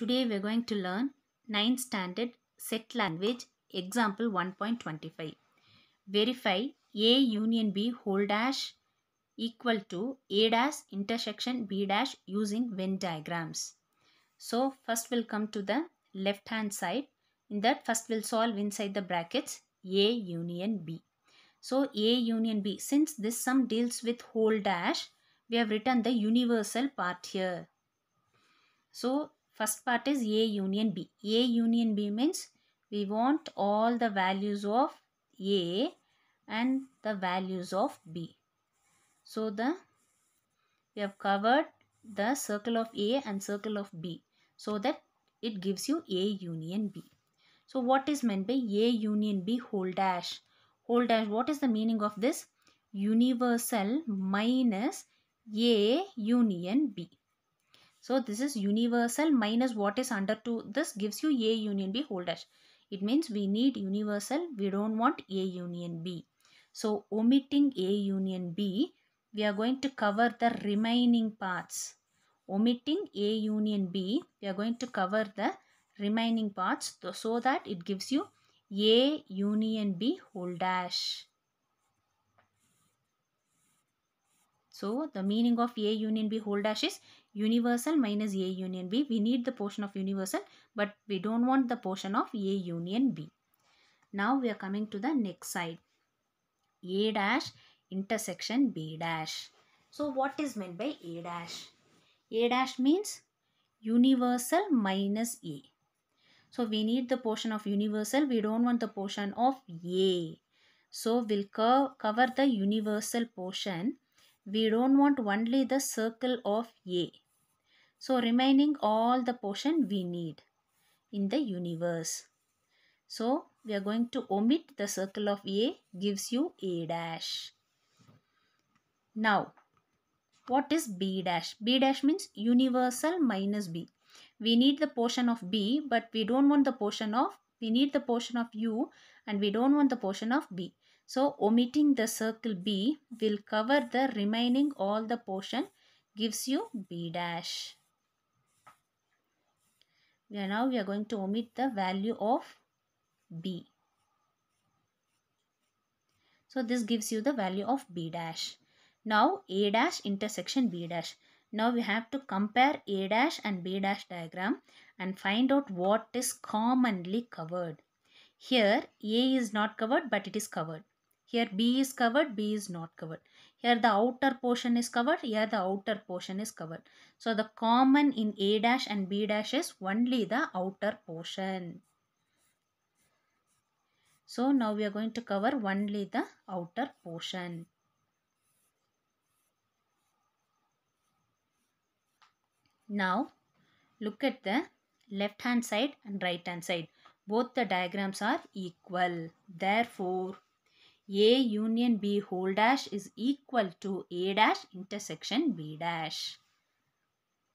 Today we are going to learn 9 standard set language example 1.25. Verify A union B whole dash equal to A dash intersection B dash using Venn diagrams. So first we'll come to the left hand side. In that first we'll solve inside the brackets A union B. So A union B since this sum deals with whole dash we have written the universal part here. So First part is A union B. A union B means we want all the values of A and the values of B. So the we have covered the circle of A and circle of B so that it gives you A union B. So what is meant by A union B whole dash? Whole dash what is the meaning of this? Universal minus A union B. So this is universal minus what is under 2. This gives you A union B whole dash. It means we need universal. We don't want A union B. So omitting A union B, we are going to cover the remaining parts. Omitting A union B, we are going to cover the remaining parts so that it gives you A union B whole dash. So the meaning of A union B whole dash is universal minus A union B. We need the portion of universal but we don't want the portion of A union B. Now we are coming to the next side. A dash intersection B dash. So what is meant by A dash? A dash means universal minus A. So we need the portion of universal. We don't want the portion of A. So we'll co cover the universal portion we don't want only the circle of A. So remaining all the portion we need in the universe. So we are going to omit the circle of A gives you A dash. Now what is B dash? B dash means universal minus B. We need the portion of B but we don't want the portion of we need the portion of U and we don't want the portion of B. So omitting the circle B will cover the remaining all the portion gives you B dash. We now we are going to omit the value of B. So this gives you the value of B dash. Now A dash intersection B dash. Now we have to compare A dash and B dash diagram and find out what is commonly covered. Here A is not covered but it is covered. Here B is covered, B is not covered. Here the outer portion is covered, here the outer portion is covered. So the common in A dash and B dash is only the outer portion. So now we are going to cover only the outer portion. Now look at the left hand side and right hand side. Both the diagrams are equal. Therefore, a union B whole dash is equal to A dash intersection B dash.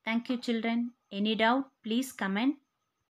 Thank you children. Any doubt please comment.